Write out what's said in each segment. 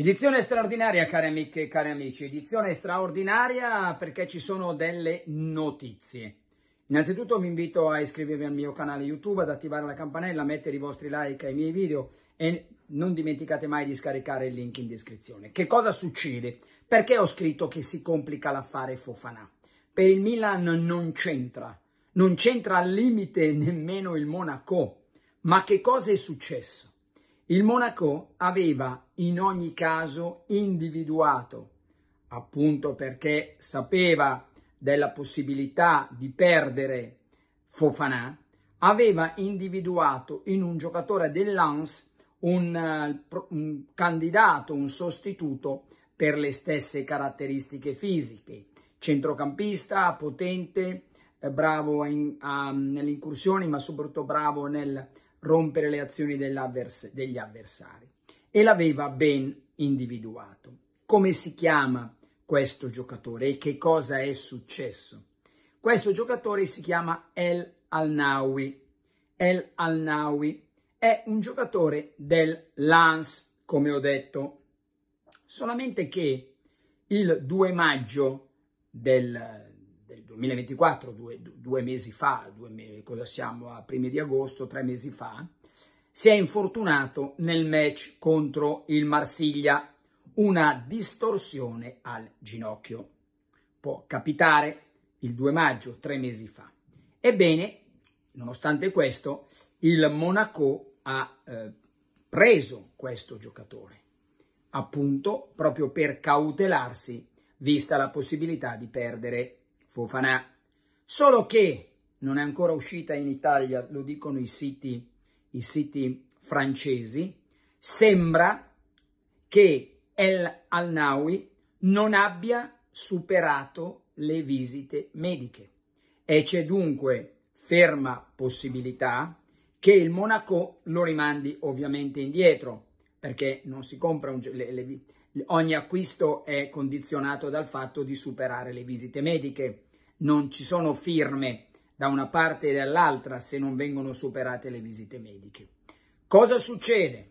Edizione straordinaria, cari amiche e cari amici, edizione straordinaria perché ci sono delle notizie. Innanzitutto vi invito a iscrivervi al mio canale YouTube, ad attivare la campanella, a mettere i vostri like ai miei video e non dimenticate mai di scaricare il link in descrizione. Che cosa succede? Perché ho scritto che si complica l'affare Fofanà? Per il Milan non c'entra, non c'entra al limite nemmeno il Monaco. Ma che cosa è successo? Il Monaco aveva in ogni caso individuato, appunto perché sapeva della possibilità di perdere Fofanà, aveva individuato in un giocatore dell'Ans un, eh, un candidato, un sostituto per le stesse caratteristiche fisiche. Centrocampista, potente, eh, bravo nelle incursioni, ma soprattutto bravo nel rompere le azioni avvers- degli avversari e l'aveva ben individuato. Come si chiama questo giocatore e che cosa è successo? Questo giocatore si chiama El Alnawi. El Alnawi è un giocatore del Lance, come ho detto, solamente che il 2 maggio del 2024, due, due mesi fa, due, cosa siamo a primi di agosto, tre mesi fa, si è infortunato nel match contro il Marsiglia, una distorsione al ginocchio. Può capitare il 2 maggio, tre mesi fa. Ebbene, nonostante questo, il Monaco ha eh, preso questo giocatore, appunto proprio per cautelarsi, vista la possibilità di perdere Fofanà. Solo che non è ancora uscita in Italia, lo dicono i siti, i siti francesi, sembra che El Alnawi non abbia superato le visite mediche e c'è dunque ferma possibilità che il Monaco lo rimandi ovviamente indietro perché non si compra un, le, le, Ogni acquisto è condizionato dal fatto di superare le visite mediche. Non ci sono firme da una parte e dall'altra se non vengono superate le visite mediche. Cosa succede?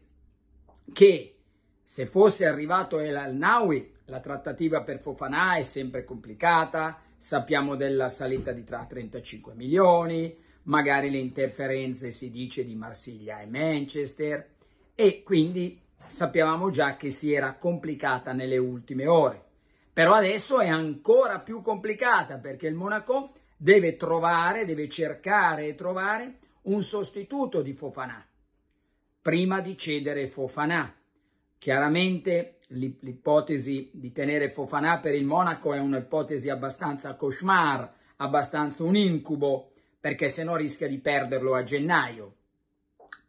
Che se fosse arrivato El Al-Nawi, la trattativa per Fofana è sempre complicata, sappiamo della salita di tra 35 milioni, magari le interferenze si dice di Marsiglia e Manchester e quindi Sappiamo già che si era complicata nelle ultime ore, però adesso è ancora più complicata perché il Monaco deve trovare, deve cercare e trovare un sostituto di Fofanà prima di cedere Fofanà. Chiaramente l'ipotesi di tenere Fofanà per il Monaco è un'ipotesi abbastanza cauchemar, abbastanza un incubo, perché se no rischia di perderlo a gennaio.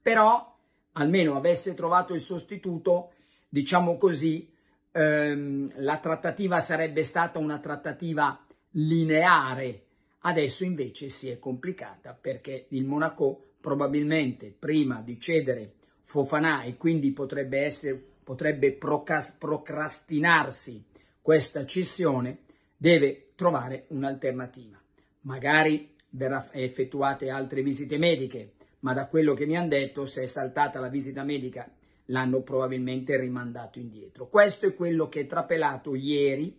Però almeno avesse trovato il sostituto, diciamo così, ehm, la trattativa sarebbe stata una trattativa lineare. Adesso invece si è complicata perché il Monaco probabilmente prima di cedere Fofanà e quindi potrebbe, essere, potrebbe procrastinarsi questa cessione, deve trovare un'alternativa. Magari verrà effettuate altre visite mediche, ma da quello che mi hanno detto, se è saltata la visita medica, l'hanno probabilmente rimandato indietro. Questo è quello che è trapelato ieri,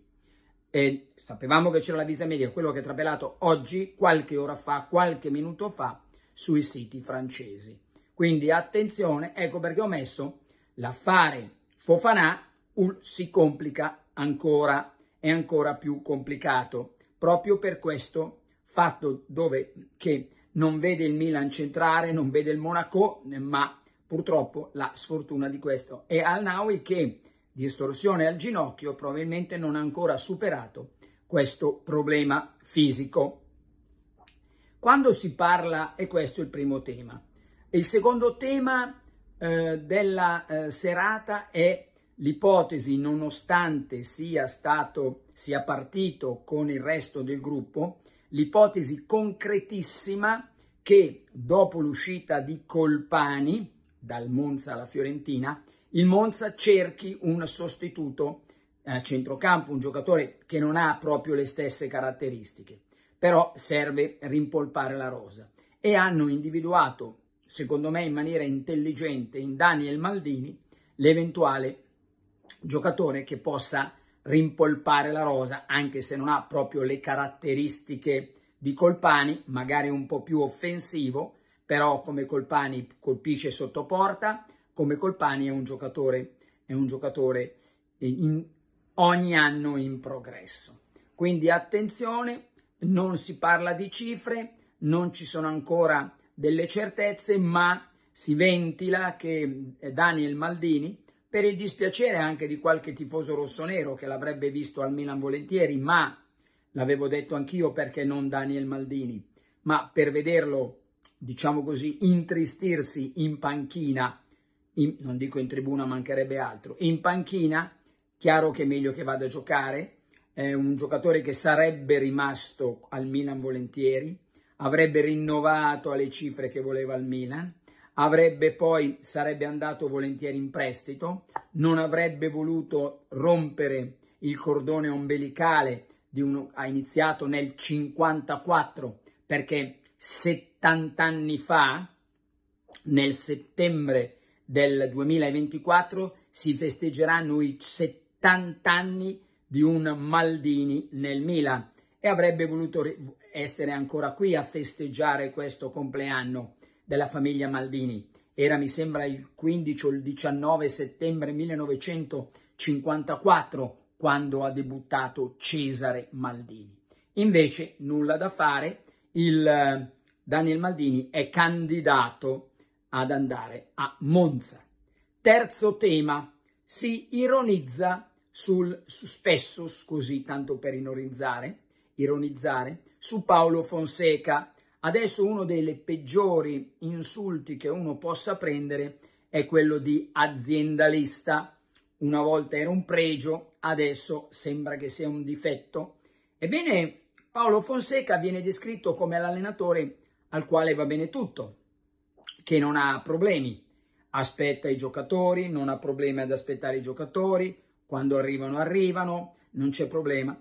eh, sapevamo che c'era la visita medica, quello che è trapelato oggi, qualche ora fa, qualche minuto fa, sui siti francesi. Quindi attenzione, ecco perché ho messo l'affare Fofanà un, si complica ancora, è ancora più complicato, proprio per questo fatto dove che non vede il Milan centrare, non vede il Monaco, ma purtroppo la sfortuna di questo è Al Nawi che di estorsione al ginocchio probabilmente non ha ancora superato questo problema fisico. Quando si parla, e questo è il primo tema, il secondo tema eh, della eh, serata è l'ipotesi, nonostante sia, stato, sia partito con il resto del gruppo, l'ipotesi concretissima che dopo l'uscita di Colpani dal Monza alla Fiorentina, il Monza cerchi un sostituto eh, a centrocampo, un giocatore che non ha proprio le stesse caratteristiche, però serve rimpolpare la rosa. E hanno individuato, secondo me in maniera intelligente, in Daniel Maldini, l'eventuale giocatore che possa rimpolpare la rosa, anche se non ha proprio le caratteristiche di Colpani, magari un po' più offensivo, però come Colpani colpisce sotto porta, come Colpani è un giocatore, è un giocatore in, ogni anno in progresso. Quindi attenzione, non si parla di cifre, non ci sono ancora delle certezze, ma si ventila che Daniel Maldini per il dispiacere anche di qualche tifoso rossonero che l'avrebbe visto al Milan volentieri, ma l'avevo detto anch'io perché non Daniel Maldini, ma per vederlo, diciamo così, intristirsi in panchina, in, non dico in tribuna, mancherebbe altro, in panchina, chiaro che è meglio che vada a giocare, è un giocatore che sarebbe rimasto al Milan volentieri, avrebbe rinnovato alle cifre che voleva il Milan, avrebbe poi sarebbe andato volentieri in prestito, non avrebbe voluto rompere il cordone ombelicale uno, ha iniziato nel 54 perché 70 anni fa nel settembre del 2024 si festeggeranno i 70 anni di un Maldini nel Milan e avrebbe voluto essere ancora qui a festeggiare questo compleanno della famiglia Maldini. Era, mi sembra, il 15 o il 19 settembre 1954 quando ha debuttato Cesare Maldini. Invece, nulla da fare, il eh, Daniel Maldini è candidato ad andare a Monza. Terzo tema, si ironizza sul, su spesso, così tanto per ironizzare, ironizzare, su Paolo Fonseca, Adesso uno dei peggiori insulti che uno possa prendere è quello di aziendalista. Una volta era un pregio, adesso sembra che sia un difetto. Ebbene, Paolo Fonseca viene descritto come l'allenatore al quale va bene tutto, che non ha problemi, aspetta i giocatori, non ha problemi ad aspettare i giocatori, quando arrivano arrivano, non c'è problema.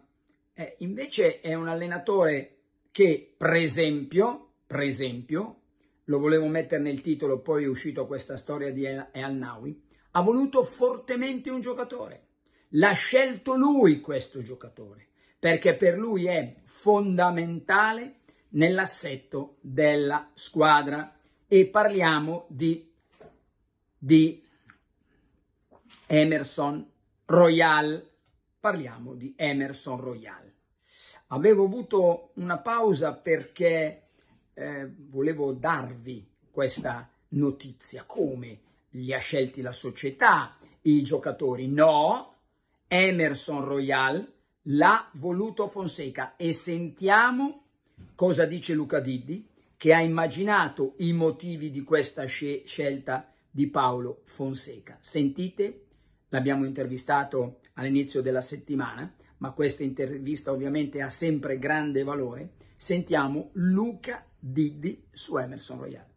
Eh, invece è un allenatore che per esempio, per esempio, lo volevo mettere nel titolo, poi è uscito questa storia di Al-Nawi, ha voluto fortemente un giocatore. L'ha scelto lui questo giocatore, perché per lui è fondamentale nell'assetto della squadra e parliamo di, di Emerson Royal, parliamo di Emerson Royal. Avevo avuto una pausa perché eh, volevo darvi questa notizia. Come? Li ha scelti la società, i giocatori? No, Emerson Royal l'ha voluto Fonseca e sentiamo cosa dice Luca Diddi che ha immaginato i motivi di questa scelta di Paolo Fonseca. Sentite, l'abbiamo intervistato all'inizio della settimana ma questa intervista ovviamente ha sempre grande valore, sentiamo Luca Diddi su Emerson Royale.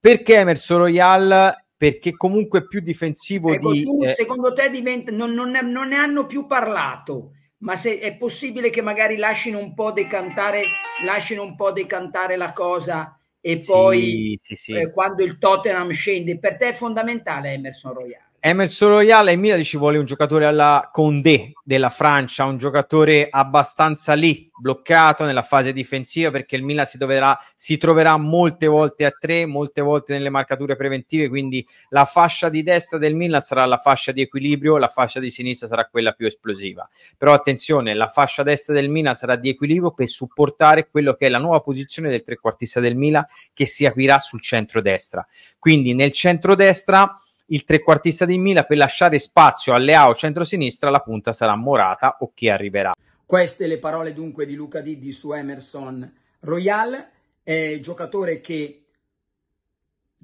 Perché Emerson Royale? Perché comunque è più difensivo ecco, di... Tu, eh... Secondo te diventa, non, non, ne, non ne hanno più parlato, ma se è possibile che magari lasciano un po' decantare, lasciano un po' decantare la cosa e poi sì, sì, sì. Eh, quando il Tottenham scende, per te è fondamentale Emerson Royale. Emerson Royale e Milan ci vuole un giocatore alla Condé della Francia, un giocatore abbastanza lì, bloccato nella fase difensiva perché il Milan si, doverà, si troverà molte volte a tre, molte volte nelle marcature preventive, quindi la fascia di destra del Milan sarà la fascia di equilibrio, la fascia di sinistra sarà quella più esplosiva. Però attenzione, la fascia destra del Milan sarà di equilibrio per supportare quello che è la nuova posizione del trequartista del Milan che si aprirà sul centro-destra. Quindi nel centro-destra il trequartista di Mila per lasciare spazio a Leao centrosinistra, la punta sarà Morata o chi arriverà. Queste le parole dunque di Luca Didi su Emerson Royal, eh, giocatore che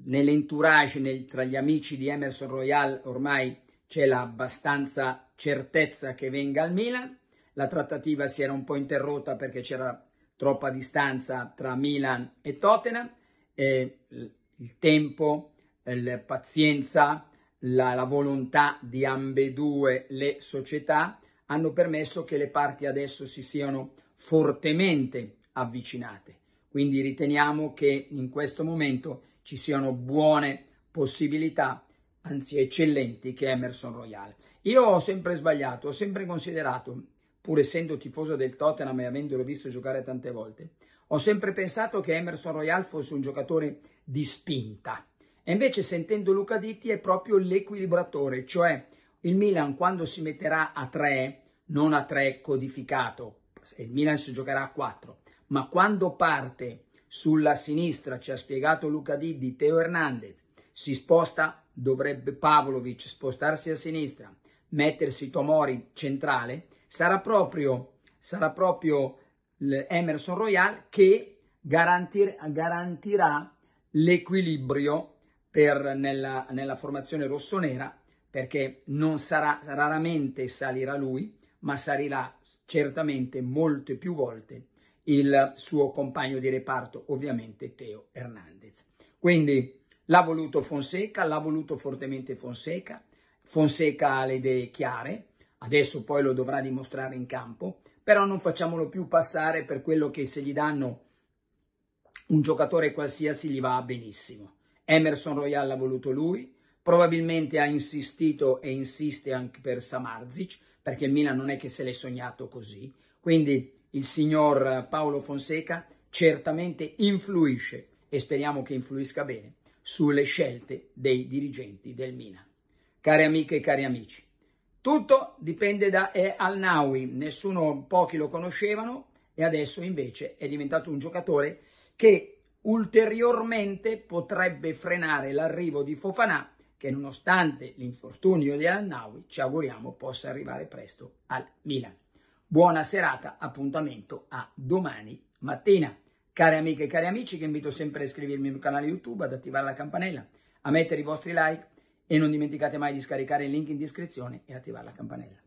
nell'entourage, nel, tra gli amici di Emerson Royal ormai c'è l'abbastanza certezza che venga al Milan. La trattativa si era un po' interrotta perché c'era troppa distanza tra Milan e Tottenham. e eh, il tempo eh, la pazienza, la, la volontà di ambedue le società hanno permesso che le parti adesso si siano fortemente avvicinate. Quindi riteniamo che in questo momento ci siano buone possibilità, anzi eccellenti, che Emerson Royale. Io ho sempre sbagliato, ho sempre considerato, pur essendo tifoso del Tottenham e avendolo visto giocare tante volte, ho sempre pensato che Emerson Royale fosse un giocatore di spinta, e invece sentendo Luca Ditti è proprio l'equilibratore, cioè il Milan quando si metterà a 3, non a 3 codificato, il Milan si giocherà a 4, ma quando parte sulla sinistra, ci ha spiegato Luca Ditti, Teo Hernandez, si sposta, dovrebbe Pavlovic spostarsi a sinistra, mettersi Tomori centrale, sarà proprio, sarà proprio Emerson Royal che garantir, garantirà l'equilibrio per, nella, nella formazione rossonera perché non sarà raramente salirà lui, ma salirà certamente molte più volte il suo compagno di reparto, ovviamente Teo Hernandez. Quindi l'ha voluto Fonseca, l'ha voluto fortemente Fonseca, Fonseca ha le idee chiare, adesso poi lo dovrà dimostrare in campo, però non facciamolo più passare per quello che se gli danno un giocatore qualsiasi gli va benissimo. Emerson Royal ha voluto lui, probabilmente ha insistito e insiste anche per Samarzic, perché il Milan non è che se l'è sognato così. Quindi il signor Paolo Fonseca certamente influisce, e speriamo che influisca bene, sulle scelte dei dirigenti del Milan. Care amiche e cari amici, tutto dipende da E. Eh, Al-Nawi, nessuno, pochi lo conoscevano, e adesso invece è diventato un giocatore che ulteriormente potrebbe frenare l'arrivo di Fofanà che nonostante l'infortunio di al ci auguriamo possa arrivare presto al Milan. Buona serata, appuntamento a domani mattina. Care amiche e cari amici che invito sempre a iscrivervi al mio canale YouTube, ad attivare la campanella, a mettere i vostri like e non dimenticate mai di scaricare il link in descrizione e attivare la campanella.